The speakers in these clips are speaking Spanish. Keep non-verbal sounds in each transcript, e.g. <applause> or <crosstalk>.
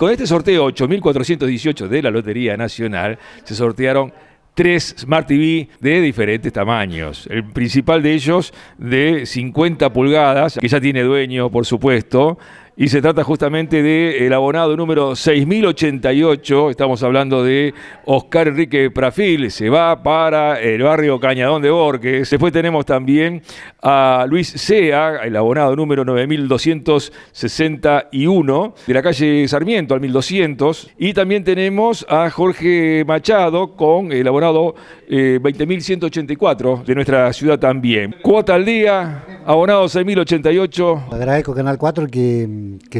Con este sorteo 8.418 de la Lotería Nacional se sortearon tres Smart TV de diferentes tamaños. El principal de ellos de 50 pulgadas, que ya tiene dueño, por supuesto, y se trata justamente del abonado número 6088. Estamos hablando de Oscar Enrique Prafil, se va para el barrio Cañadón de Borges. Después tenemos también a Luis Sea, el abonado número 9261, de la calle Sarmiento al 1200. Y también tenemos a Jorge Machado con el abonado 20184 eh, de nuestra ciudad también. Cuota al día, abonado 6.088. Agradezco Canal 4 que,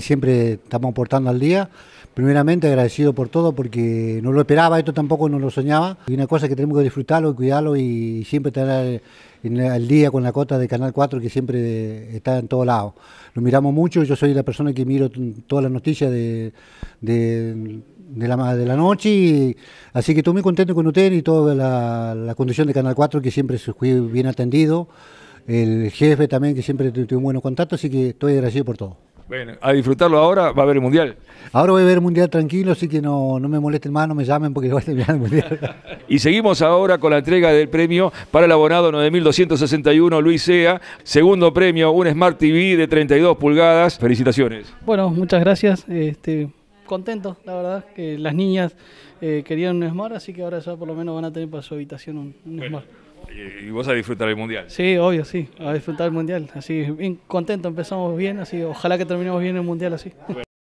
siempre estamos aportando al día. Primeramente agradecido por todo porque no lo esperaba, esto tampoco no lo soñaba. Y una cosa que tenemos que disfrutarlo y cuidarlo y siempre estar al día con la cota de Canal 4 que siempre está en todos lados. Lo miramos mucho, yo soy la persona que miro todas las noticias de, la, de la noche, y, así que estoy muy contento con usted y toda la, la condición de Canal 4 que siempre se fue bien atendido el jefe también, que siempre un buen contacto, así que estoy agradecido por todo. Bueno, a disfrutarlo ahora, va a haber el mundial. Ahora voy a ver el mundial tranquilo, así que no, no me molesten más, no me llamen porque <laughs> voy a terminar el mundial. <laughs> y seguimos ahora con la entrega del premio para el abonado 9261 Luis Sea. Segundo premio, un Smart TV de 32 pulgadas. Felicitaciones. Bueno, muchas gracias. Este, contento, la verdad, que las niñas eh, querían un Smart, así que ahora ya por lo menos van a tener para su habitación un, Smart. Y, vos a disfrutar el mundial. Sí, obvio, sí, a disfrutar el mundial. Así, bien contento, empezamos bien, así, ojalá que terminemos bien el mundial así.